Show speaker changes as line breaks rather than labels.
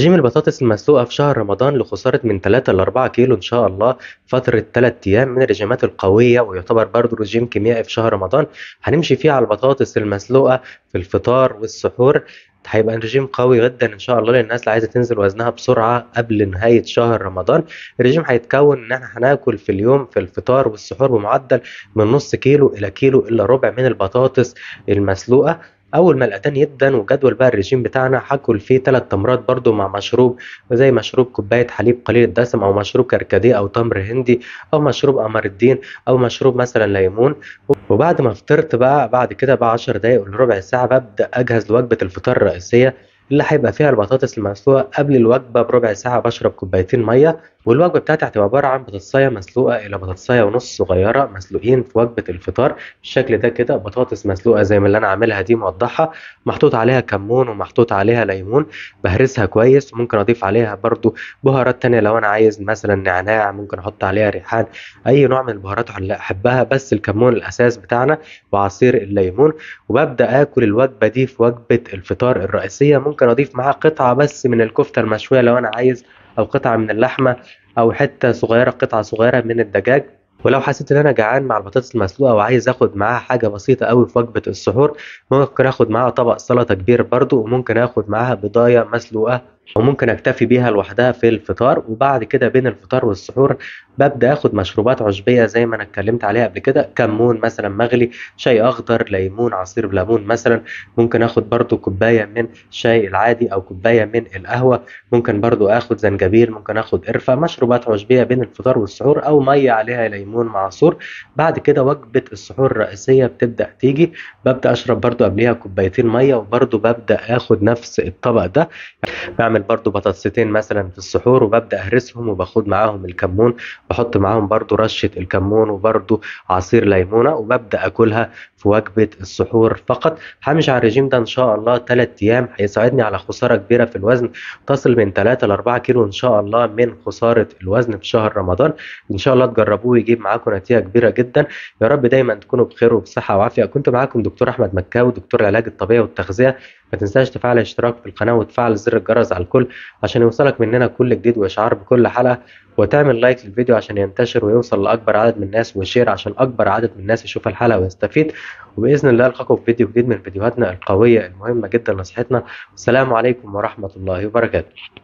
رجيم البطاطس المسلوقة في شهر رمضان لخسارة من 3 ل 4 كيلو إن شاء الله فترة 3 أيام من الرجيمات القوية ويعتبر برضه رجيم كيميائي في شهر رمضان هنمشي فيه على البطاطس المسلوقة في الفطار والسحور هيبقى رجيم قوي جدا ان شاء الله للناس اللي عايزه تنزل وزنها بسرعه قبل نهايه شهر رمضان الرجيم هيتكون ان احنا هناكل في اليوم في الفطار والسحور بمعدل من نص كيلو الى كيلو الا ربع من البطاطس المسلوقه اول ما الاذان يبدا وجدول بقى الرجيم بتاعنا هاكل فيه ثلاث تمرات برضو مع مشروب زي مشروب كوبايه حليب قليل الدسم او مشروب كركديه او تمر هندي او مشروب قمر الدين او مشروب مثلا ليمون وبعد ما فطرت بقى بعد كده بقى 10 دقايق لربع ساعه ببدا اجهز لوجبه الفطار الرئيسيه اللي هيبقى فيها البطاطس المسلوقه قبل الوجبه بربع ساعه بشرب كوبايتين ميه والوجبه بتاعتي هتبقى عباره عن بطاطسايه مسلوقه الى بطاطسايه ونص صغيره مسلوقين في وجبه الفطار بالشكل ده كده بطاطس مسلوقه زي ما اللي انا عاملها دي موضحها محطوط عليها كمون ومحطوط عليها ليمون بهرسها كويس ممكن اضيف عليها برده بهارات تانية لو انا عايز مثلا نعناع ممكن احط عليها ريحان اي نوع من البهارات اللي احبها بس الكمون الاساس بتاعنا وعصير الليمون وببدا اكل الوجبه دي في وجبه الفطار الرئيسيه ممكن ممكن اضيف معاه قطعه بس من الكفته المشويه لو انا عايز او قطعه من اللحمه او حته صغيره قطعه صغيره من الدجاج ولو حسيت ان انا جعان مع البطاطس المسلوقه وعايز اخد معاها حاجه بسيطه قوي في وجبه السحور ممكن اخد معاها طبق سلطه كبير برضو وممكن اخد معاها بضايه مسلوقه وممكن اكتفي بيها لوحدها في الفطار وبعد كده بين الفطار والسحور ببدا اخد مشروبات عشبيه زي ما انا اتكلمت عليها قبل كده كمون مثلا مغلي شاي اخضر ليمون عصير ليمون مثلا ممكن اخد برضو كوبايه من الشاي العادي او كوبايه من القهوه ممكن برضو اخد زنجبيل ممكن اخد قرفه مشروبات عشبيه بين الفطار والسحور او ميه عليها ليمون معصور بعد كده وجبه السحور الرئيسيه بتبدا تيجي ببدا اشرب برضو قبليها كوبايتين ميه وبرضو ببدا اخد نفس الطبق ده بعمل بعمل برضو بطاطستين مثلا في السحور وببدا اهرسهم وباخد معاهم الكمون بحط معاهم برضو رشه الكمون وبرضو عصير ليمونه وببدا اكلها في وجبه السحور فقط همشي على الرجيم ده ان شاء الله ثلاث ايام هيساعدني على خساره كبيره في الوزن تصل من 3 ل 4 كيلو ان شاء الله من خساره الوزن في شهر رمضان ان شاء الله تجربوه ويجيب معاكم نتيجه كبيره جدا يا رب دايما تكونوا بخير وبصحه وعافيه كنت معاكم دكتور احمد مكاوي دكتور العلاج الطبيعي والتغذيه ما تنساش تفعل الاشتراك في القناه وتفعل زر الجرس على الكل عشان يوصلك مننا كل جديد واشعار بكل حلقه وتعمل لايك للفيديو عشان ينتشر ويوصل لاكبر عدد من الناس وشير عشان اكبر عدد من الناس يشوف الحلقه ويستفيد وباذن الله القاكم في فيديو جديد من فيديوهاتنا القويه المهمه جدا نصيحتنا والسلام عليكم ورحمه الله وبركاته